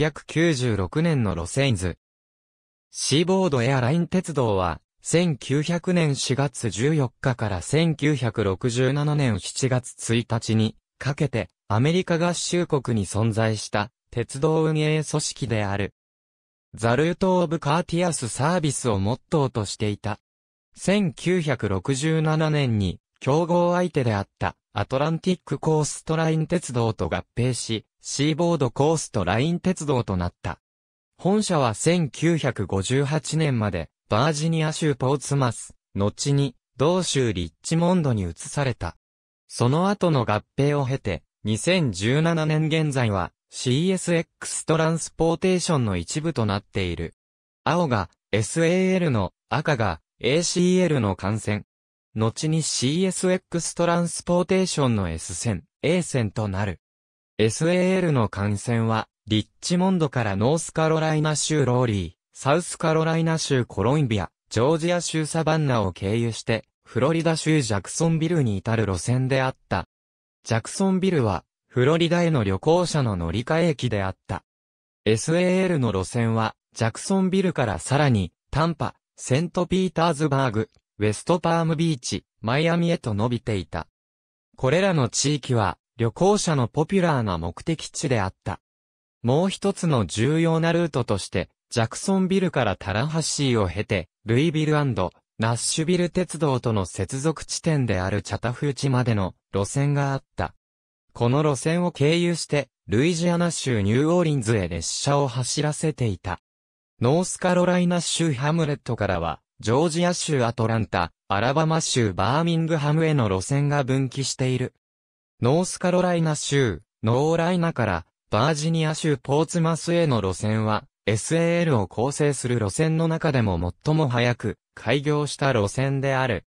1896年のロセインズ。シーボードエアライン鉄道は、1900年4月14日から1967年7月1日にかけてアメリカ合衆国に存在した鉄道運営組織である。ザルート・オブ・カーティアス・サービスをモットーとしていた。1967年に競合相手であったアトランティック・コーストライン鉄道と合併し、シーボードコーストライン鉄道となった。本社は1958年までバージニア州ポーツマス、後に同州リッチモンドに移された。その後の合併を経て、2017年現在は CSX トランスポーテーションの一部となっている。青が SAL の赤が ACL の幹線。後に CSX トランスポーテーションの S 線、A 線となる。SAL の感染は、リッチモンドからノースカロライナ州ローリー、サウスカロライナ州コロンビア、ジョージア州サバンナを経由して、フロリダ州ジャクソンビルに至る路線であった。ジャクソンビルは、フロリダへの旅行者の乗り換え駅であった。SAL の路線は、ジャクソンビルからさらに、タンパ、セントピーターズバーグ、ウェストパームビーチ、マイアミへと伸びていた。これらの地域は、旅行者のポピュラーな目的地であった。もう一つの重要なルートとして、ジャクソンビルからタラハシーを経て、ルイビルナッシュビル鉄道との接続地点であるチャタフーチまでの路線があった。この路線を経由して、ルイジアナ州ニューオーリンズへ列車を走らせていた。ノースカロライナ州ハムレットからは、ジョージア州アトランタ、アラバマ州バーミングハムへの路線が分岐している。ノースカロライナ州、ノーライナから、バージニア州ポーツマスへの路線は、SAL を構成する路線の中でも最も早く、開業した路線である。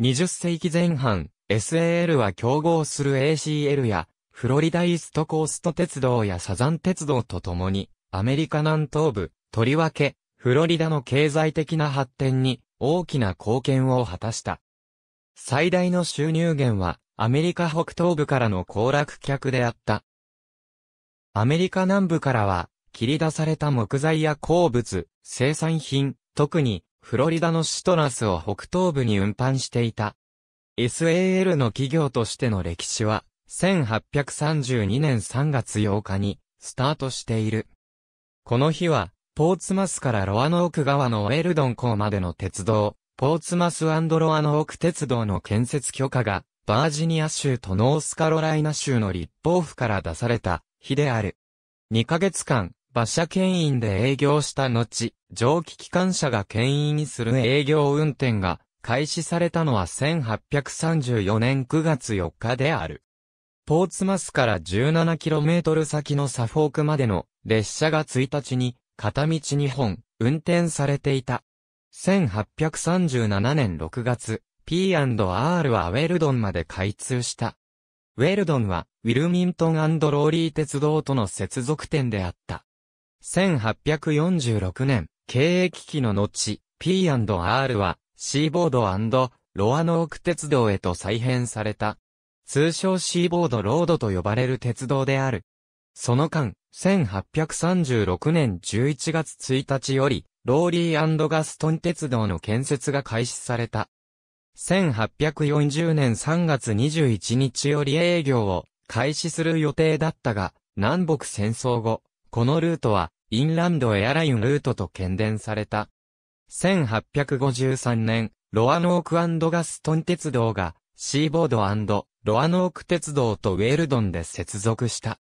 20世紀前半、SAL は競合する ACL や、フロリダイーストコースト鉄道やサザン鉄道とともに、アメリカ南東部、とりわけ、フロリダの経済的な発展に大きな貢献を果たした。最大の収入源はアメリカ北東部からの行楽客であった。アメリカ南部からは、切り出された木材や鉱物、生産品、特に、フロリダのシトラスを北東部に運搬していた。SAL の企業としての歴史は、1832年3月8日に、スタートしている。この日は、ポーツマスからロアノーク川のウェルドン港までの鉄道、ポーツマスロアノーク鉄道の建設許可がバージニア州とノースカロライナ州の立法府から出された日である。2ヶ月間、馬車牽引で営業した後、蒸気機関車が牽引する営業運転が開始されたのは1834年9月4日である。ポーツマスから 17km 先のサフォークまでの列車が1日に片道2本運転されていた。1837年6月、P&R はウェルドンまで開通した。ウェルドンは、ウィルミントンローリー鉄道との接続点であった。1846年、経営危機の後、P&R は、シーボードロアノーク鉄道へと再編された。通称シーボードロードと呼ばれる鉄道である。その間、1836年11月1日より、ローリーガストン鉄道の建設が開始された。1840年3月21日より営業を開始する予定だったが、南北戦争後、このルートは、インランドエアラインルートと検伝された。1853年、ロアノークガストン鉄道が、シーボードロアノーク鉄道とウェルドンで接続した。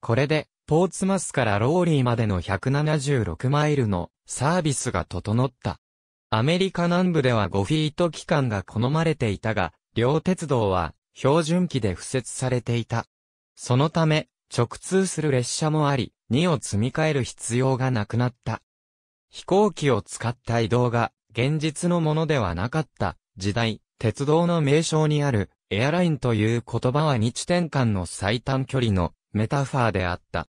これで、ポーツマスからローリーまでの176マイルのサービスが整った。アメリカ南部では5フィート機関が好まれていたが、両鉄道は標準機で敷設されていた。そのため、直通する列車もあり、2を積み替える必要がなくなった。飛行機を使った移動が現実のものではなかった時代、鉄道の名称にあるエアラインという言葉は日転換の最短距離のメタファーであった。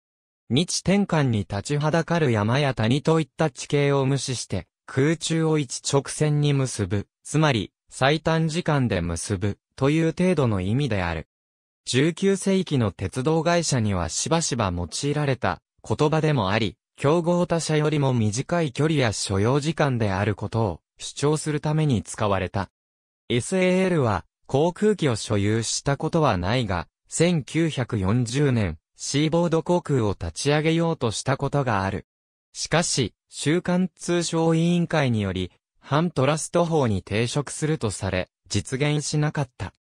日転換に立ちはだかる山や谷といった地形を無視して、空中を一直線に結ぶ、つまり、最短時間で結ぶ、という程度の意味である。19世紀の鉄道会社にはしばしば用いられた言葉でもあり、競合他社よりも短い距離や所要時間であることを主張するために使われた。SAL は航空機を所有したことはないが、1940年、シーボード航空を立ち上げようとしたことがある。しかし、週刊通商委員会により、反トラスト法に抵触するとされ、実現しなかった。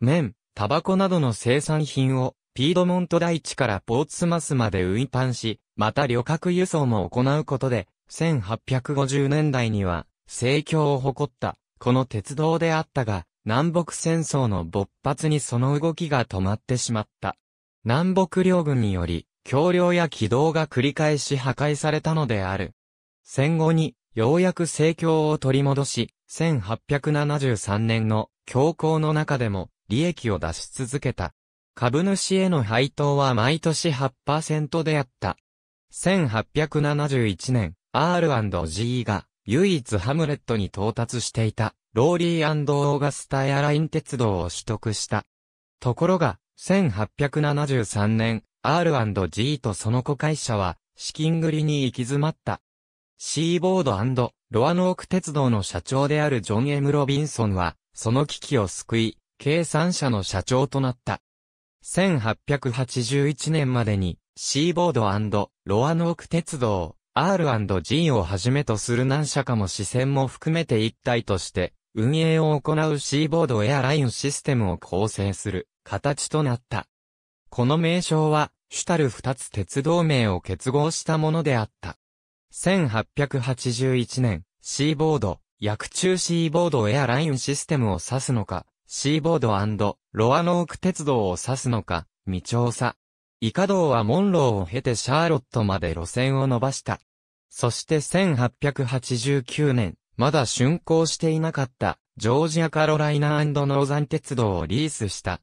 麺、タバコなどの生産品を、ピードモント大地からポーツマスまで運搬し、また旅客輸送も行うことで、1850年代には、盛況を誇った、この鉄道であったが、南北戦争の勃発にその動きが止まってしまった。南北両軍により、橋梁や軌道が繰り返し破壊されたのである。戦後に、ようやく盛況を取り戻し、1873年の恐慌の中でも利益を出し続けた。株主への配当は毎年8%であった。1871年、R&G が唯一ハムレットに到達していたローリーオーガスタエアライン鉄道を取得した。ところが、1873年、R&G とその子会社は、資金繰りに行き詰まった。シーボードロアノーク鉄道の社長であるジョン・エム・ロビンソンは、その危機を救い、計算社の社長となった。1881年までに、シーボードロアノーク鉄道、R&G をはじめとする何社かも視線も含めて一体として、運営を行うシーボードエアラインシステムを構成する形となった。この名称は、主たる二つ鉄道名を結合したものであった。1881年、シーボード、薬中シーボードエアラインシステムを指すのか、シーボードロアノーク鉄道を指すのか、未調査。イカ道はモンローを経てシャーロットまで路線を伸ばした。そして1889年、まだ竣工していなかった、ジョージアカロライナノーザン鉄道をリースした、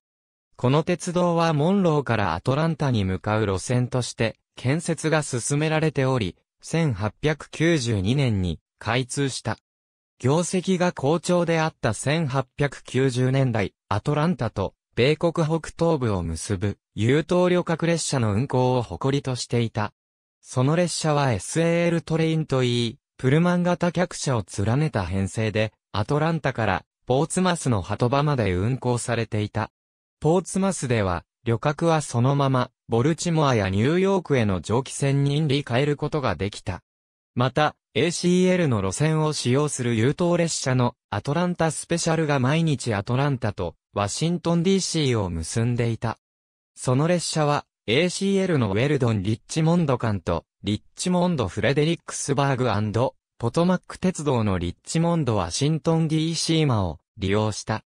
この鉄道はモンローからアトランタに向かう路線として建設が進められており、1892年に開通した。業績が好調であった1890年代、アトランタと米国北東部を結ぶ、優等旅客列車の運行を誇りとしていた。その列車は SAL トレインといい、プルマン型客車を連ねた編成で、アトランタからポーツマスの鳩場まで運行されていた。ポーツマスでは、旅客はそのまま、ボルチモアやニューヨークへの蒸気船に乗り換えることができた。また、ACL の路線を使用する優等列車のアトランタスペシャルが毎日アトランタとワシントン DC を結んでいた。その列車は ACL のウェルドン・リッチモンド間とリッチモンド・フレデリックスバーグポトマック鉄道のリッチモンド・ワシントン DC 間を利用した。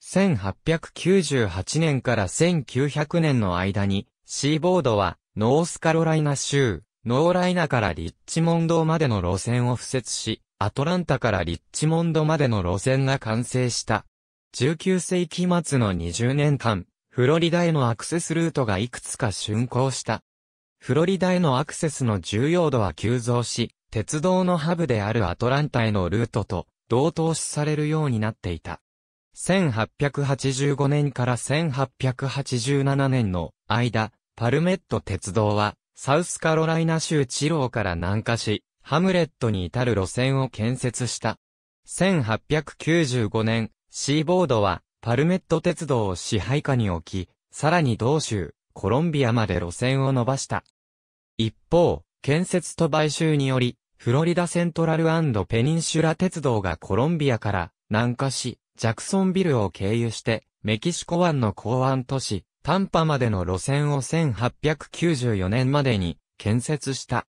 1898年から1900年の間に、シーボードは、ノースカロライナ州、ノーライナからリッチモンドまでの路線を敷設し、アトランタからリッチモンドまでの路線が完成した。19世紀末の20年間、フロリダへのアクセスルートがいくつか竣工した。フロリダへのアクセスの重要度は急増し、鉄道のハブであるアトランタへのルートと同等視されるようになっていた。1885年から1887年の間、パルメット鉄道は、サウスカロライナ州チローから南下し、ハムレットに至る路線を建設した。1895年、シーボードは、パルメット鉄道を支配下に置き、さらに同州、コロンビアまで路線を伸ばした。一方、建設と買収により、フロリダセントラルペニンシュラ鉄道がコロンビアから南下し、ジャクソンビルを経由して、メキシコ湾の港湾都市、タンパまでの路線を1894年までに建設した。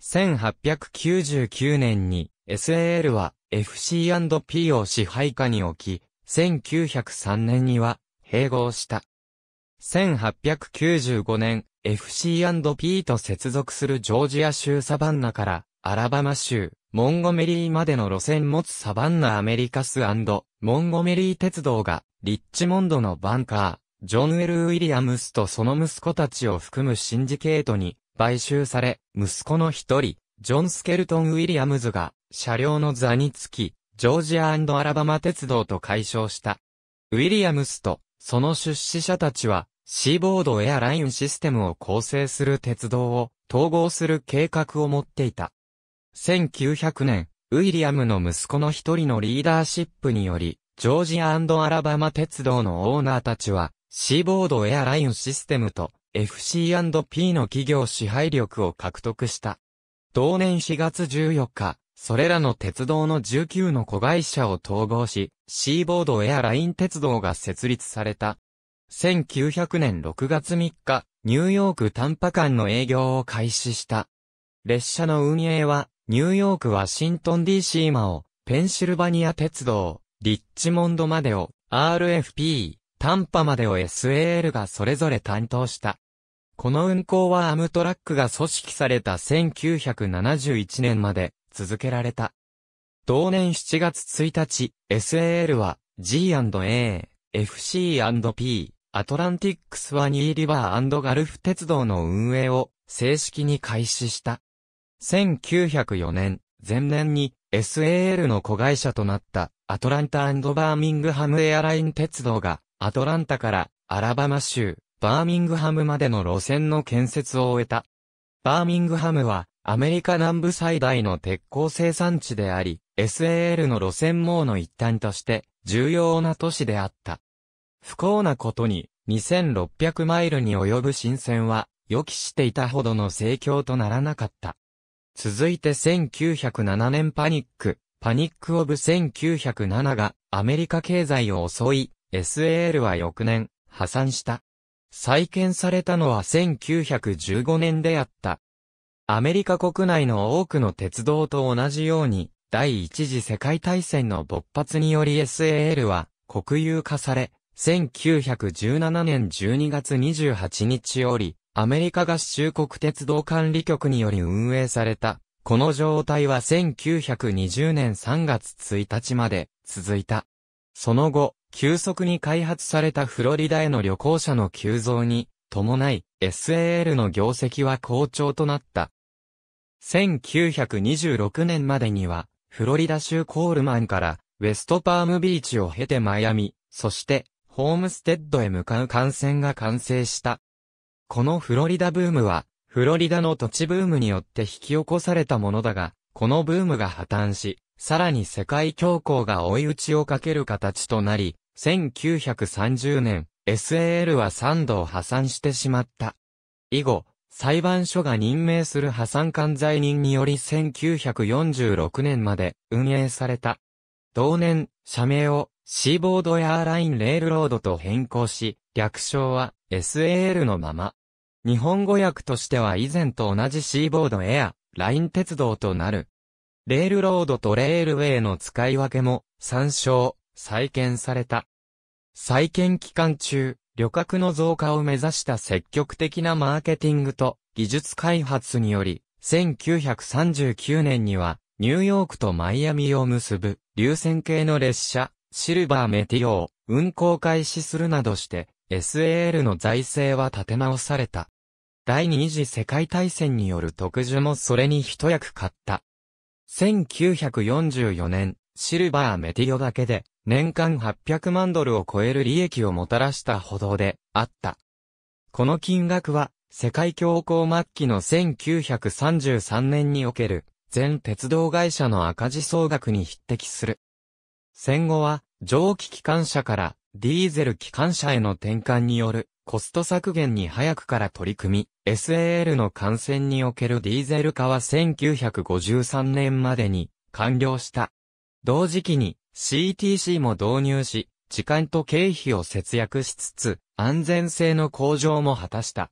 1899年に SAL は FC&P を支配下に置き、1903年には併合した。1895年、FC&P と接続するジョージア州サバンナからアラバマ州、モンゴメリーまでの路線持つサバンナアメリカスモンゴメリー鉄道が、リッチモンドのバンカー、ジョン・ウェル・ウィリアムスとその息子たちを含むシンジケートに買収され、息子の一人、ジョン・スケルトン・ウィリアムズが、車両の座につき、ジョージアアラバマ鉄道と解消した。ウィリアムスと、その出資者たちは、シーボードエアラインシステムを構成する鉄道を統合する計画を持っていた。1900年、ウィリアムの息子の一人のリーダーシップにより、ジョージアラバマ鉄道のオーナーたちは、シーボードエアラインシステムと FC&P の企業支配力を獲得した。同年4月14日、それらの鉄道の19の子会社を統合し、シーボードエアライン鉄道が設立された。1900年6月3日、ニューヨーク短波間の営業を開始した。列車の運営は、ニューヨークワシントン DC マオ、ペンシルバニア鉄道、リッチモンドまでを RFP、タンパまでを SAL がそれぞれ担当した。この運行はアムトラックが組織された1971年まで続けられた。同年7月1日、SAL は G&A、FC&P、アトランティックスワニーリバーガルフ鉄道の運営を正式に開始した。1904年、前年に SAL の子会社となったアトランタバーミングハムエアライン鉄道がアトランタからアラバマ州バーミングハムまでの路線の建設を終えた。バーミングハムはアメリカ南部最大の鉄鋼生産地であり、SAL の路線網の一端として重要な都市であった。不幸なことに2600マイルに及ぶ新線は予期していたほどの盛況とならなかった。続いて1907年パニック、パニックオブ1907がアメリカ経済を襲い、SAL は翌年、破産した。再建されたのは1915年であった。アメリカ国内の多くの鉄道と同じように、第一次世界大戦の勃発により SAL は国有化され、1917年12月28日より、アメリカ合衆国鉄道管理局により運営された、この状態は1920年3月1日まで続いた。その後、急速に開発されたフロリダへの旅行者の急増に伴い、SAL の業績は好調となった。1926年までには、フロリダ州コールマンからウェストパームビーチを経てマイアミ、そしてホームステッドへ向かう幹線が完成した。このフロリダブームは、フロリダの土地ブームによって引き起こされたものだが、このブームが破綻し、さらに世界恐慌が追い打ちをかける形となり、1930年、SAL は3度破産してしまった。以後、裁判所が任命する破産管財人により1946年まで運営された。同年、社名をシーボードエアーラインレールロードと変更し、略称は SAL のまま。日本語訳としては以前と同じシーボードエア、ライン鉄道となる。レールロードとレールウェイの使い分けも、参照、再建された。再建期間中、旅客の増加を目指した積極的なマーケティングと技術開発により、1939年には、ニューヨークとマイアミを結ぶ、流線系の列車、シルバーメティオを運行開始するなどして、SAL の財政は立て直された。第二次世界大戦による特需もそれに一役買った。1944年、シルバーメティオだけで、年間800万ドルを超える利益をもたらしたほどで、あった。この金額は、世界恐慌末期の1933年における、全鉄道会社の赤字総額に匹敵する。戦後は、蒸気機関車からディーゼル機関車への転換によるコスト削減に早くから取り組み、SAL の感染におけるディーゼル化は1953年までに完了した。同時期に CTC も導入し、時間と経費を節約しつつ、安全性の向上も果たした。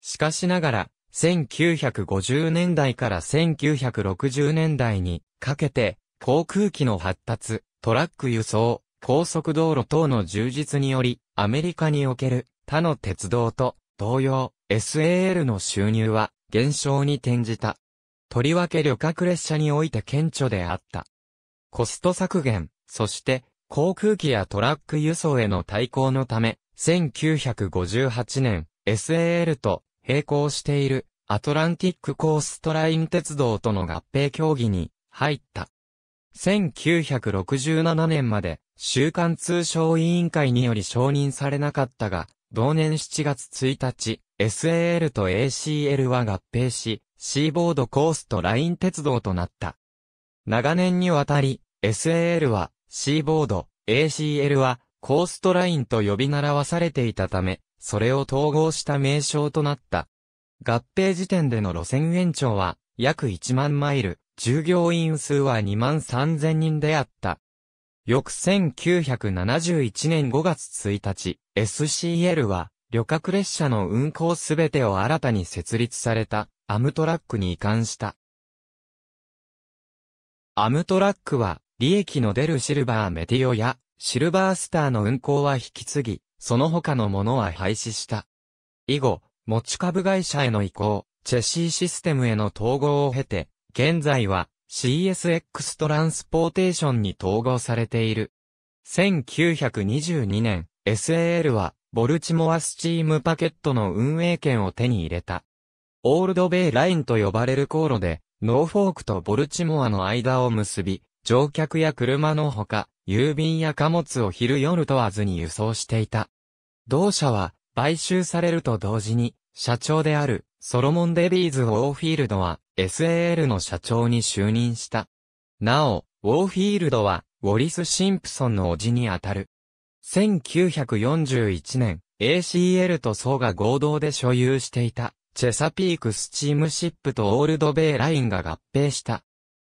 しかしながら、1950年代から1960年代にかけて、航空機の発達、トラック輸送、高速道路等の充実により、アメリカにおける他の鉄道と同様、SAL の収入は減少に転じた。とりわけ旅客列車において顕著であった。コスト削減、そして航空機やトラック輸送への対抗のため、1958年、SAL と並行しているアトランティックコーストライン鉄道との合併協議に入った。1967年まで、週刊通商委員会により承認されなかったが、同年7月1日、SAL と ACL は合併し、シーボードコーストライン鉄道となった。長年にわたり、SAL はシーボード、ACL はコーストラインと呼び習わされていたため、それを統合した名称となった。合併時点での路線延長は約1万マイル、従業員数は2万3000人であった。翌1971年5月1日、SCL は、旅客列車の運行すべてを新たに設立された、アムトラックに移管した。アムトラックは、利益の出るシルバーメティオや、シルバースターの運行は引き継ぎ、その他のものは廃止した。以後、持ち株会社への移行、チェシーシステムへの統合を経て、現在は、CSX トランスポーテーションに統合されている。1922年、SAL は、ボルチモアスチームパケットの運営権を手に入れた。オールドベイラインと呼ばれる航路で、ノーフォークとボルチモアの間を結び、乗客や車のほか、郵便や貨物を昼夜問わずに輸送していた。同社は、買収されると同時に、社長である、ソロモン・デビーズ・オーフィールドは、SAL の社長に就任した。なお、ウォーフィールドは、ウォリス・シンプソンの叔父にあたる。1941年、ACL とソが合同で所有していた、チェサピークスチームシップとオールドベイラインが合併した。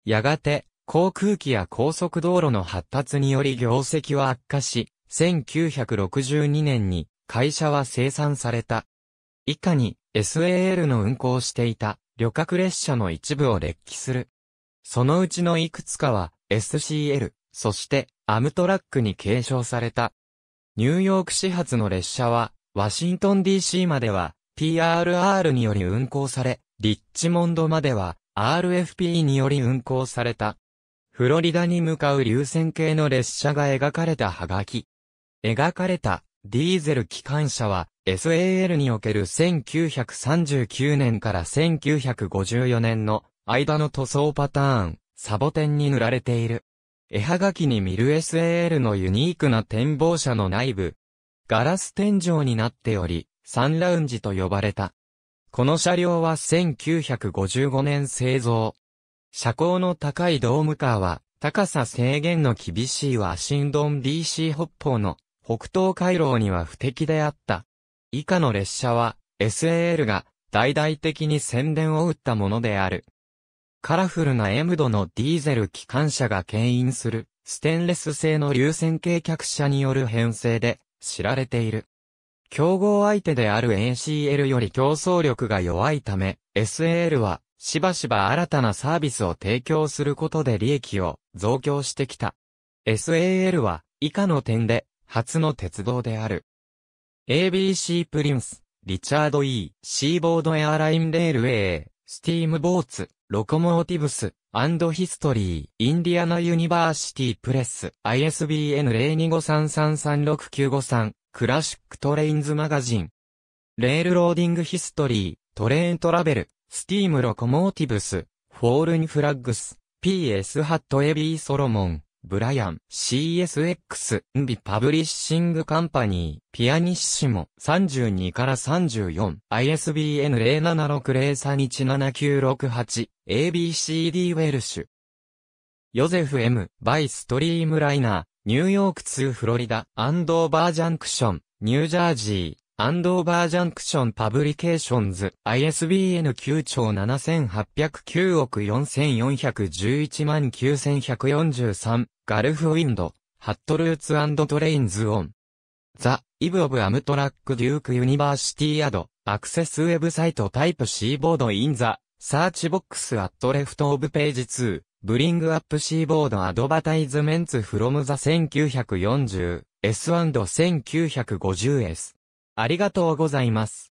やがて、航空機や高速道路の発達により業績は悪化し、1962年に会社は生産された。以下に SAL の運行していた旅客列車の一部を列記する。そのうちのいくつかは SCL、そしてアムトラックに継承された。ニューヨーク始発の列車は、ワシントン DC までは PRR により運行され、リッチモンドまでは RFP により運行された。フロリダに向かう流線形の列車が描かれたハガキ。描かれたディーゼル機関車は SAL における1939年から1954年の間の塗装パターン、サボテンに塗られている。絵はがきに見る SAL のユニークな展望車の内部。ガラス天井になっており、サンラウンジと呼ばれた。この車両は1955年製造。車高の高いドームカーは、高さ制限の厳しいワシンドン DC 北方の北東回廊には不適であった。以下の列車は SAL が大々的に宣伝を打ったものである。カラフルな M 度のディーゼル機関車が牽引するステンレス製の流線系客車による編成で知られている。競合相手である ACL より競争力が弱いため、SAL はしばしば新たなサービスを提供することで利益を増強してきた。SAL は以下の点で初の鉄道である。ABC プリンス、リチャード E、シーボードエアラインレールウェイ、スティームボーツ、ロコモーティブス、アンドヒストリー、インディアナユニバーシティプレス、ISBN 0253336953、クラシックトレインズマガジン。レールローディングヒストリー、トレーントラベル、スティームロコモーティブス、フォールンフラッグス、PS ハットエビーソロモン。ブライアン、CSX、ンビパブリッシングカンパニー、ピアニッシモ、32から34、ISBN 0 7 6 0 3 1 7 9 6 8 ABCD ウェルシュ。ヨゼフ M、バイストリームライナー、ニューヨーク2フロリダ、アンドーバージャンクション、ニュージャージー、アンドーバージャンクションパブリケーションズ ISBN 9兆7809億4411万9143ガルフウィンドハットルーツトレインズオンザ・イブ・オブ・アムトラック・デューク・ユニバーシティ・アド、アクセス・ウェブサイト・タイプ・シーボード・イン・ザ・サーチ・ボックス・アット・レフト・オブ・ページ2、ブリング・アップ・シーボード・アドバタイズメンツ・フロム・ザ・1940、S&1950S。ありがとうございます。